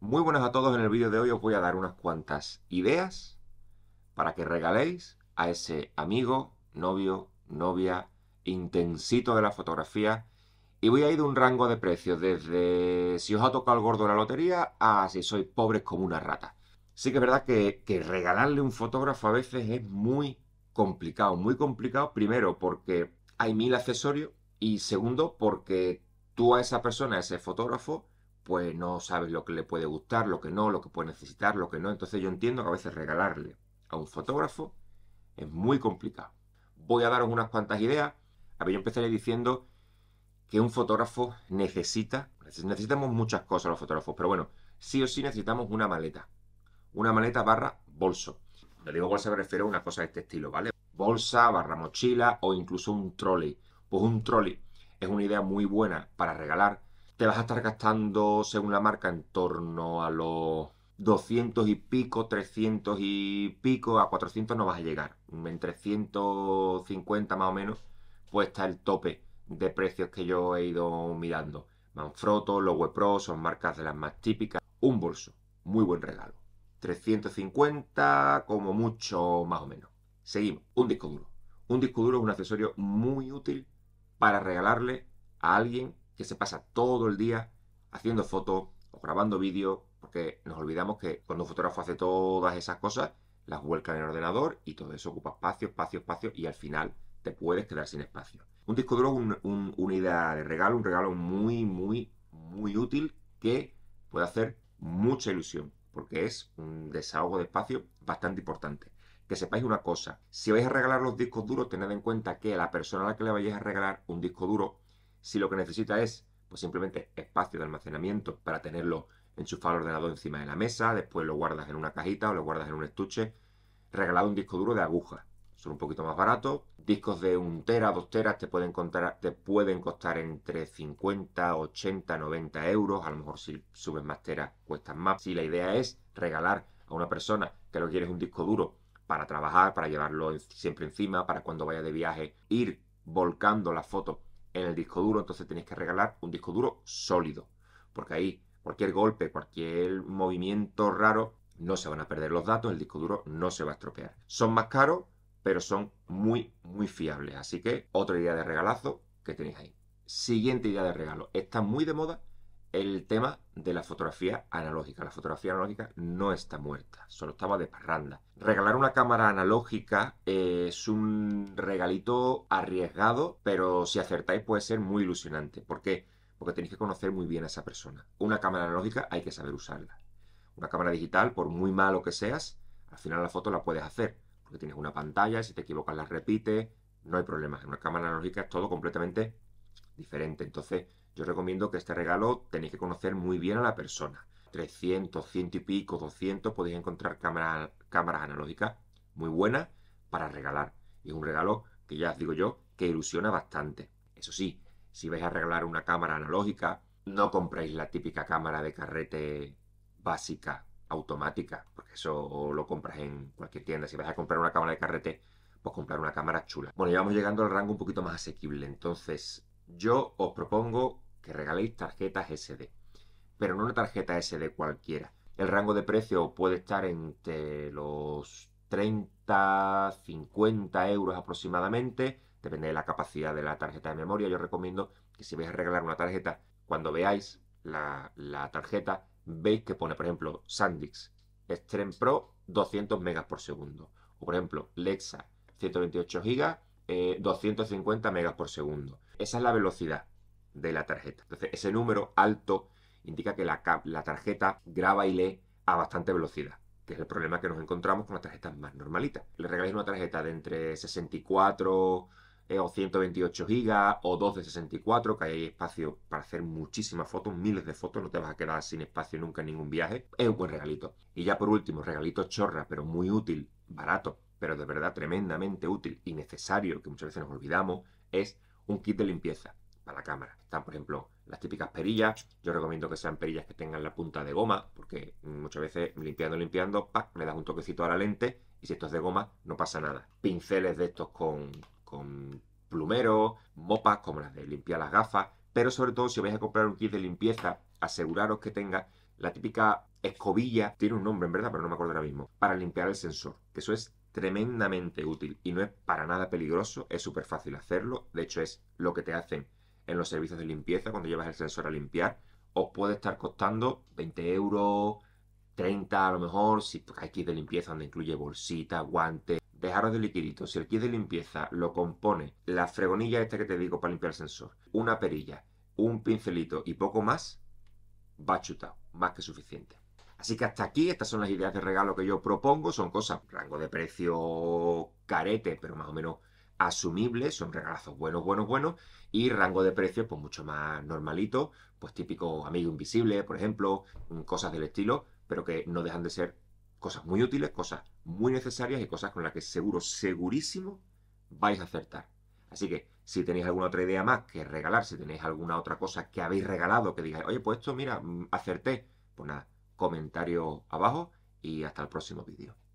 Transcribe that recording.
Muy buenas a todos, en el vídeo de hoy os voy a dar unas cuantas ideas para que regaléis a ese amigo, novio, novia, intensito de la fotografía y voy a ir de un rango de precios desde si os ha tocado el gordo la lotería a si sois pobres como una rata. Sí que es verdad que, que regalarle un fotógrafo a veces es muy complicado, muy complicado primero porque hay mil accesorios y segundo porque tú a esa persona, a ese fotógrafo, pues no sabes lo que le puede gustar, lo que no, lo que puede necesitar, lo que no. Entonces yo entiendo que a veces regalarle a un fotógrafo es muy complicado. Voy a daros unas cuantas ideas. A ver, yo empezaré diciendo que un fotógrafo necesita, necesitamos muchas cosas los fotógrafos, pero bueno, sí o sí necesitamos una maleta. Una maleta barra bolso. le digo bolsa me refiero a una cosa de este estilo, ¿vale? Bolsa, barra mochila o incluso un trolley. Pues un trolley es una idea muy buena para regalar te vas a estar gastando, según la marca, en torno a los 200 y pico, 300 y pico, a 400 no vas a llegar. En 350 más o menos, pues está el tope de precios que yo he ido mirando. Manfrotto, Lowe Pro son marcas de las más típicas. Un bolso, muy buen regalo. 350 como mucho más o menos. Seguimos, un disco duro. Un disco duro es un accesorio muy útil para regalarle a alguien que se pasa todo el día haciendo fotos o grabando vídeos, porque nos olvidamos que cuando un fotógrafo hace todas esas cosas, las vuelca en el ordenador y todo eso ocupa espacio, espacio, espacio y al final te puedes quedar sin espacio. Un disco duro es una idea de regalo, un regalo muy, muy, muy útil que puede hacer mucha ilusión, porque es un desahogo de espacio bastante importante. Que sepáis una cosa, si vais a regalar los discos duros, tened en cuenta que a la persona a la que le vayáis a regalar un disco duro si lo que necesita es pues simplemente espacio de almacenamiento para tenerlo enchufado al ordenador encima de la mesa, después lo guardas en una cajita o lo guardas en un estuche, regalado un disco duro de aguja. Son un poquito más baratos. Discos de un tera, dos teras te pueden, contar, te pueden costar entre 50, 80, 90 euros. A lo mejor si subes más teras cuestan más. Si la idea es regalar a una persona que lo quiere un disco duro para trabajar, para llevarlo siempre encima, para cuando vaya de viaje, ir volcando las fotos en el disco duro, entonces tenéis que regalar un disco duro sólido, porque ahí cualquier golpe, cualquier movimiento raro, no se van a perder los datos, el disco duro no se va a estropear. Son más caros, pero son muy, muy fiables, así que otra idea de regalazo que tenéis ahí. Siguiente idea de regalo, está muy de moda el tema de la fotografía analógica. La fotografía analógica no está muerta, solo estaba de parranda. Regalar una cámara analógica eh, es un regalito arriesgado, pero si acertáis puede ser muy ilusionante. ¿Por qué? Porque tenéis que conocer muy bien a esa persona. Una cámara analógica hay que saber usarla. Una cámara digital, por muy malo que seas, al final la foto la puedes hacer, porque tienes una pantalla, si te equivocas la repites, no hay problema. En una cámara analógica es todo completamente diferente. Entonces, yo recomiendo que este regalo tenéis que conocer muy bien a la persona. 300, 100 y pico, 200, podéis encontrar cámaras, analógicas muy buenas para regalar. Y es un regalo que ya os digo yo que ilusiona bastante. Eso sí, si vais a regalar una cámara analógica, no compréis la típica cámara de carrete básica, automática, porque eso lo compras en cualquier tienda. Si vais a comprar una cámara de carrete, pues comprar una cámara chula. Bueno, ya vamos llegando al rango un poquito más asequible. Entonces, yo os propongo que regaléis tarjetas SD. Pero no una tarjeta SD cualquiera. El rango de precio puede estar entre los 30, 50 euros aproximadamente. Depende de la capacidad de la tarjeta de memoria. Yo recomiendo que si vais a regalar una tarjeta, cuando veáis la, tarjeta, veis que pone, por ejemplo, Sandix Extreme Pro 200 megas por segundo. O por ejemplo, Lexa 128 GB 250 megas por segundo. Esa es la velocidad de la tarjeta. Entonces, ese número alto indica que la, tarjeta graba y lee a bastante velocidad que es el problema que nos encontramos con las tarjetas más normalitas. Le regaláis una tarjeta de entre 64 eh, o 128 GB o 2 de 64, que hay espacio para hacer muchísimas fotos, miles de fotos, no te vas a quedar sin espacio nunca en ningún viaje. Es un buen regalito. Y ya por último, regalito chorra, pero muy útil, barato, pero de verdad tremendamente útil y necesario, que muchas veces nos olvidamos, es un kit de limpieza la cámara. Están, por ejemplo, las típicas perillas. Yo recomiendo que sean perillas que tengan la punta de goma, porque muchas veces limpiando, limpiando, me le das un toquecito a la lente y si esto es de goma, no pasa nada. Pinceles de estos con, con plumeros, mopas como las de limpiar las gafas, pero sobre todo si vais a comprar un kit de limpieza, aseguraros que tenga la típica escobilla, tiene un nombre en verdad, pero no me acuerdo ahora mismo, para limpiar el sensor, que eso es tremendamente útil y no es para nada peligroso, es súper fácil hacerlo, de hecho es lo que te hacen en los servicios de limpieza, cuando llevas el sensor a limpiar, os puede estar costando 20 euros, 30 a lo mejor, si hay kit de limpieza donde incluye bolsita, guantes. Dejaros de liquidito. Si el kit de limpieza lo compone la fregonilla esta que te digo para limpiar el sensor, una perilla, un pincelito y poco más, va chutado, más que suficiente. Así que hasta aquí, estas son las ideas de regalo que yo propongo. Son cosas, rango de precio carete, pero más o menos asumibles, son regalazos buenos, buenos, buenos, y rango de precios pues mucho más normalito, pues típico amigo invisible, por ejemplo, mm, cosas del estilo, pero que no dejan de ser cosas muy útiles, cosas muy necesarias y cosas con las que seguro, segurísimo vais a acertar. Así que si tenéis alguna otra idea más que regalar, si tenéis alguna otra cosa que habéis regalado, que digáis, oye, pues esto, mira, mm, acerté, pues nada, comentario abajo y hasta el próximo vídeo.